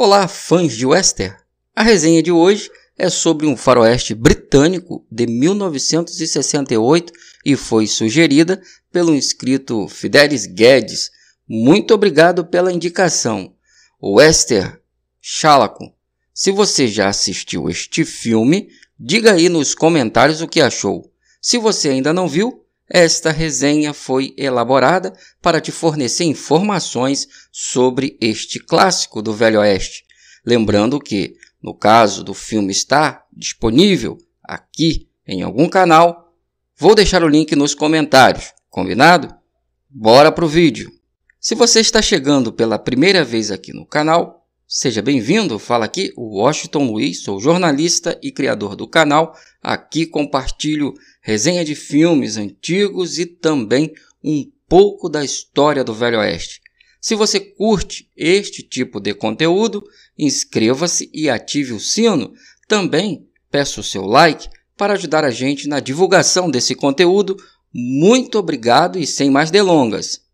Olá, fãs de Wester! A resenha de hoje é sobre um faroeste britânico de 1968 e foi sugerida pelo inscrito Fidelis Guedes. Muito obrigado pela indicação. Wester Chalaco. Se você já assistiu este filme, diga aí nos comentários o que achou. Se você ainda não viu, esta resenha foi elaborada para te fornecer informações sobre este clássico do Velho Oeste. Lembrando que, no caso do filme estar disponível aqui em algum canal, vou deixar o link nos comentários, combinado? Bora pro vídeo! Se você está chegando pela primeira vez aqui no canal, Seja bem-vindo, fala aqui o Washington Luiz, sou jornalista e criador do canal. Aqui compartilho resenha de filmes antigos e também um pouco da história do Velho Oeste. Se você curte este tipo de conteúdo, inscreva-se e ative o sino. Também peço o seu like para ajudar a gente na divulgação desse conteúdo. Muito obrigado e sem mais delongas.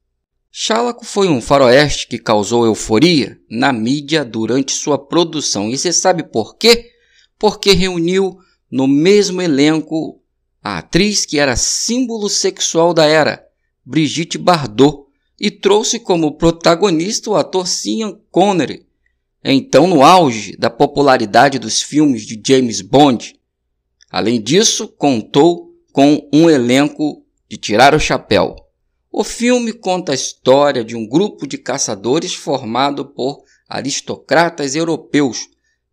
Chalaco foi um faroeste que causou euforia na mídia durante sua produção. E você sabe por quê? Porque reuniu no mesmo elenco a atriz que era símbolo sexual da era, Brigitte Bardot, e trouxe como protagonista o ator Sean Connery. É então, no auge da popularidade dos filmes de James Bond, além disso, contou com um elenco de tirar o chapéu. O filme conta a história de um grupo de caçadores formado por aristocratas europeus,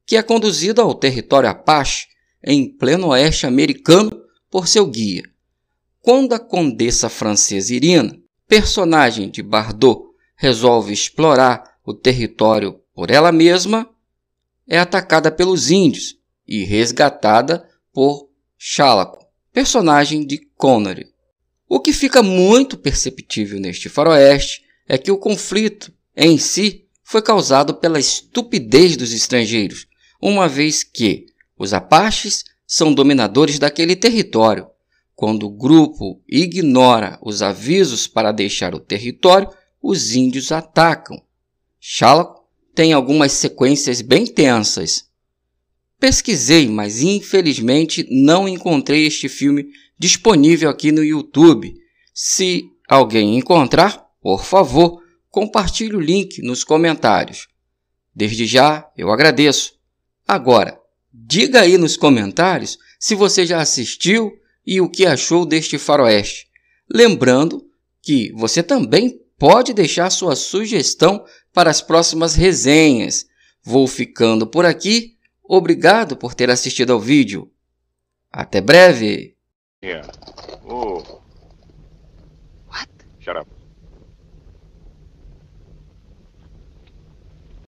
que é conduzido ao território Apache, em pleno oeste americano, por seu guia. Quando a condessa francesa Irina, personagem de Bardot, resolve explorar o território por ela mesma, é atacada pelos índios e resgatada por Chalaco, personagem de Connery. O que fica muito perceptível neste faroeste é que o conflito, em si, foi causado pela estupidez dos estrangeiros, uma vez que os apaches são dominadores daquele território. Quando o grupo ignora os avisos para deixar o território, os índios atacam. Xalaco tem algumas sequências bem tensas. Pesquisei, mas infelizmente não encontrei este filme disponível aqui no YouTube. Se alguém encontrar, por favor, compartilhe o link nos comentários. Desde já eu agradeço. Agora, diga aí nos comentários se você já assistiu e o que achou deste faroeste. Lembrando que você também pode deixar sua sugestão para as próximas resenhas. Vou ficando por aqui. Obrigado por ter assistido ao vídeo. Até breve! Yeah. Oh. What? Shut up.